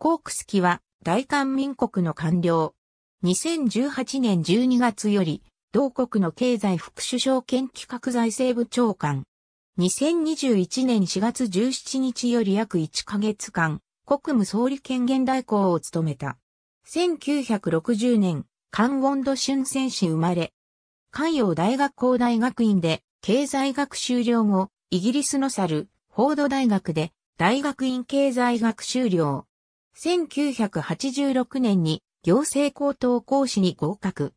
コークスキは大韓民国の官僚。2018年12月より、同国の経済副首相兼企画財政部長官。2021年4月17日より約1ヶ月間、国務総理権限代行を務めた。1960年、関温度春戦士生まれ。関陽大学校大学院で経済学修了後、イギリスのサル、フォード大学で大学院経済学修了。1986年に行政高等講師に合格。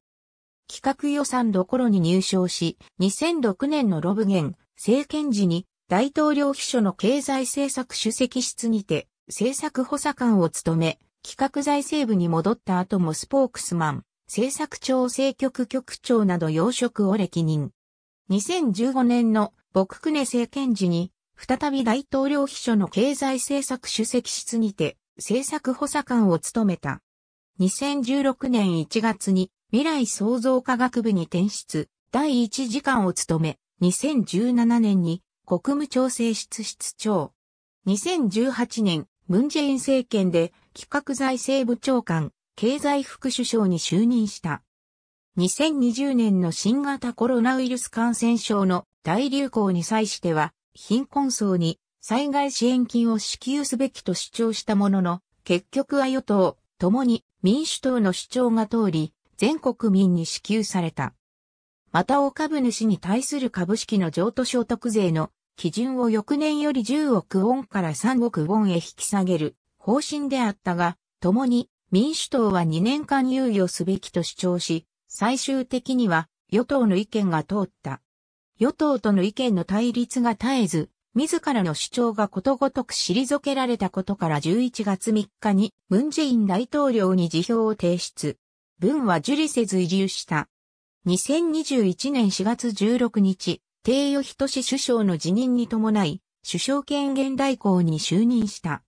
企画予算どころに入賞し、2006年のロブゲン政権時に大統領秘書の経済政策主席室にて政策補佐官を務め、企画財政部に戻った後もスポークスマン、政策調整局局長など要職を歴任。2015年のボククネ政権時に、再び大統領秘書の経済政策主席室にて、政策補佐官を務めた。2016年1月に未来創造科学部に転出、第1次官を務め、2017年に国務調整室室長。2018年、ムンジェイン政権で企画財政部長官、経済副首相に就任した。2020年の新型コロナウイルス感染症の大流行に際しては、貧困層に災害支援金を支給すべきと主張したものの、結局は与党、共に民主党の主張が通り、全国民に支給された。また、大株主に対する株式の譲渡所得税の基準を翌年より10億ウォンから3億ウォンへ引き下げる方針であったが、共に民主党は2年間猶予すべきと主張し、最終的には与党の意見が通った。与党との意見の対立が絶えず、自らの主張がことごとく退けられたことから11月3日にムンジェイン大統領に辞表を提出。文は受理せず移住した。2021年4月16日、定与人志首相の辞任に伴い、首相権限代行に就任した。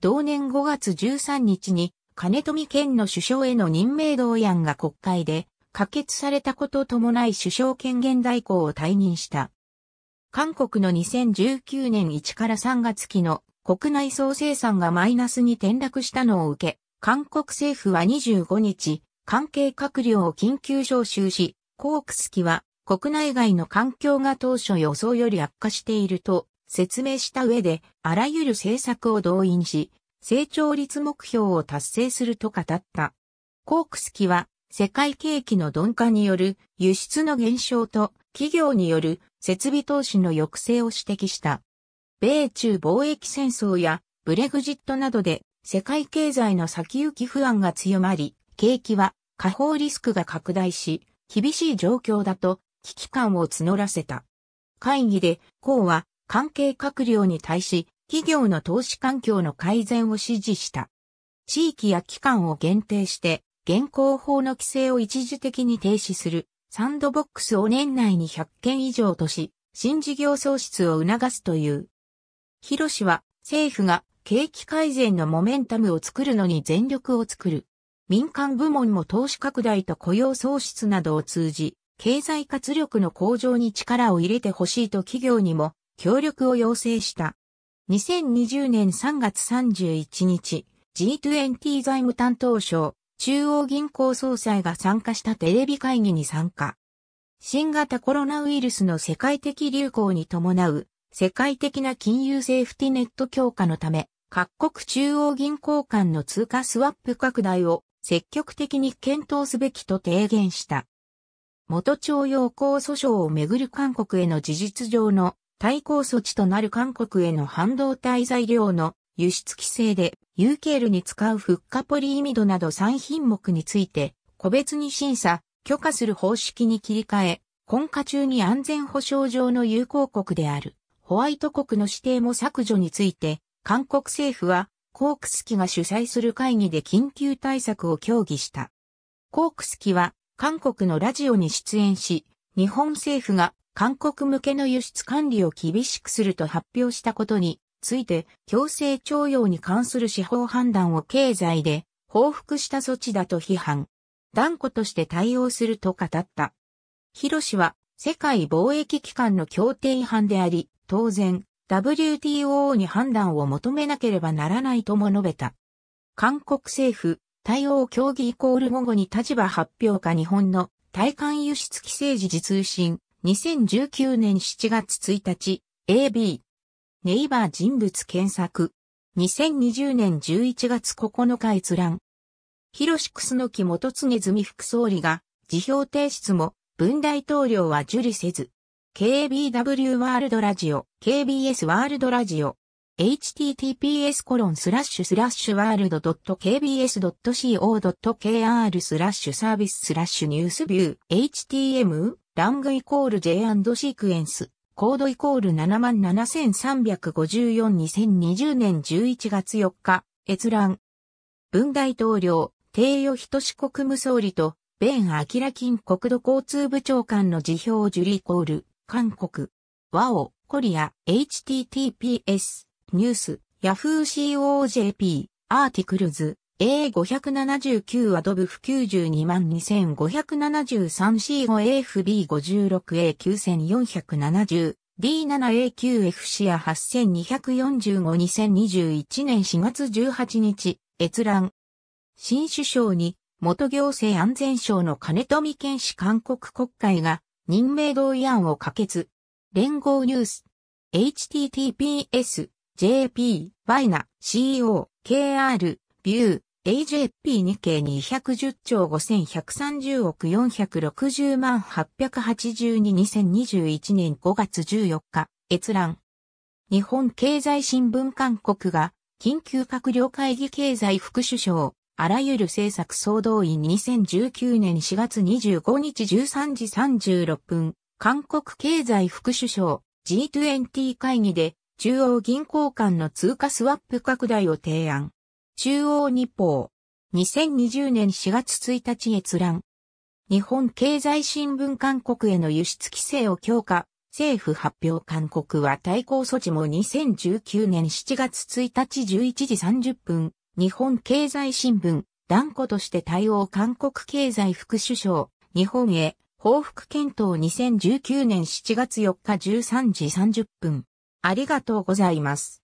同年5月13日に、金富県の首相への任命同案が国会で可決されたことを伴い首相権限代行を退任した。韓国の2019年1から3月期の国内総生産がマイナスに転落したのを受け、韓国政府は25日、関係閣僚を緊急招集し、コークス機は国内外の環境が当初予想より悪化していると説明した上で、あらゆる政策を動員し、成長率目標を達成すると語った。コークス機は世界景気の鈍化による輸出の減少と企業による設備投資の抑制を指摘した。米中貿易戦争やブレグジットなどで世界経済の先行き不安が強まり、景気は下方リスクが拡大し、厳しい状況だと危機感を募らせた。会議で、公は関係閣僚に対し、企業の投資環境の改善を指示した。地域や機関を限定して、現行法の規制を一時的に停止するサンドボックスを年内に100件以上とし、新事業創出を促すという。広氏は政府が景気改善のモメンタムを作るのに全力を作る。民間部門も投資拡大と雇用創出などを通じ、経済活力の向上に力を入れてほしいと企業にも協力を要請した。2020年3月31日、G20 財務担当省、中央銀行総裁が参加したテレビ会議に参加。新型コロナウイルスの世界的流行に伴う世界的な金融セーフティネット強化のため、各国中央銀行間の通貨スワップ拡大を積極的に検討すべきと提言した。元徴用工訴訟をめぐる韓国への事実上の対抗措置となる韓国への半導体材料の輸出規制で、ユーケールに使うフッカポリイミドなど3品目について、個別に審査、許可する方式に切り替え、今夏中に安全保障上の友好国である、ホワイト国の指定も削除について、韓国政府は、コークスキが主催する会議で緊急対策を協議した。コークスキは、韓国のラジオに出演し、日本政府が韓国向けの輸出管理を厳しくすると発表したことについて強制徴用に関する司法判断を経済で報復した措置だと批判。断固として対応すると語った。広氏は世界貿易機関の協定違反であり、当然 WTO に判断を求めなければならないとも述べた。韓国政府対応協議イコール午後に立場発表か日本の対韓輸出規制時事通信2019年7月1日 AB ネイバー人物検索。2020年11月9日閲覧。広く楠木元常住副総理が辞表提出も文大統領は受理せず。KBW ワールドラジオ、KBS ワールドラジオ。https コロンスラッシュスラッシュワールド .kbs.co.kr スラッシュサービススラッシュニュースビュー htm ラングイコール J& シークエンスコードイコール77354-2020年11月4日、閲覧。文大統領、帝与仁志国務総理と、ベン・アキラキン国土交通部長官の辞表を受理コール、韓国、ワオ、コリア、https、ニュース、ヤフー COJP、アーティクルズ、A579 アドブフ 9222573C5AFB56A9470 d 7 a q f c ア8245-2021年4月18日、閲覧。新首相に、元行政安全省の金富健氏韓国国会が任命同意案を可決。連合ニュース。https, jp, vina, co, kr, view. AJP2 経210兆5130億460万8822021年5月14日、閲覧。日本経済新聞韓国が、緊急閣僚会議経済副首相、あらゆる政策総動員2019年4月25日13時36分、韓国経済副首相 G20 会議で中央銀行間の通貨スワップ拡大を提案。中央日報。2020年4月1日閲覧。日本経済新聞韓国への輸出規制を強化。政府発表韓国は対抗措置も2019年7月1日11時30分。日本経済新聞。断固として対応韓国経済副首相。日本へ報復検討2019年7月4日13時30分。ありがとうございます。